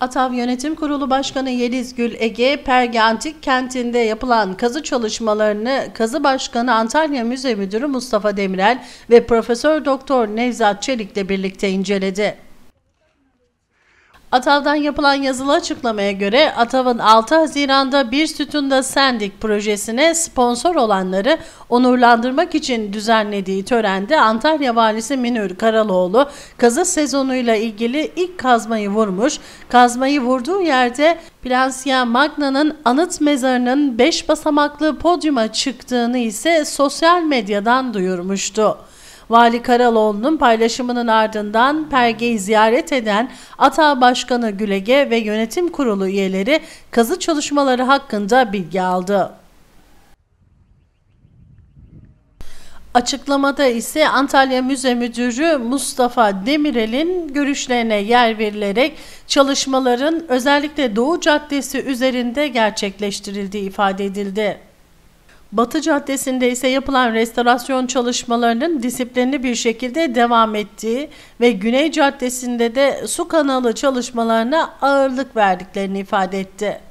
Atav Yönetim Kurulu Başkanı Yeliz Gül Ege, Perge Antik kentinde yapılan kazı çalışmalarını Kazı Başkanı Antalya Müze Müdürü Mustafa Demirel ve Profesör Doktor Nevzat Çelik'le birlikte inceledi. Atav'dan yapılan yazılı açıklamaya göre Atav'ın 6 Haziran'da Bir Sütunda Sendik projesine sponsor olanları onurlandırmak için düzenlediği törende Antalya Valisi Minör Karaloğlu kazı sezonuyla ilgili ilk kazmayı vurmuş. Kazmayı vurduğu yerde Plancia Magna'nın anıt mezarının 5 basamaklı podyuma çıktığını ise sosyal medyadan duyurmuştu. Vali Karaloğlu'nun paylaşımının ardından Perge'yi ziyaret eden ATA Başkanı Gülege ve yönetim kurulu üyeleri kazı çalışmaları hakkında bilgi aldı. Açıklamada ise Antalya Müze Müdürü Mustafa Demirel'in görüşlerine yer verilerek çalışmaların özellikle Doğu Caddesi üzerinde gerçekleştirildiği ifade edildi. Batı Caddesi'nde ise yapılan restorasyon çalışmalarının disiplinli bir şekilde devam ettiği ve Güney Caddesi'nde de su kanalı çalışmalarına ağırlık verdiklerini ifade etti.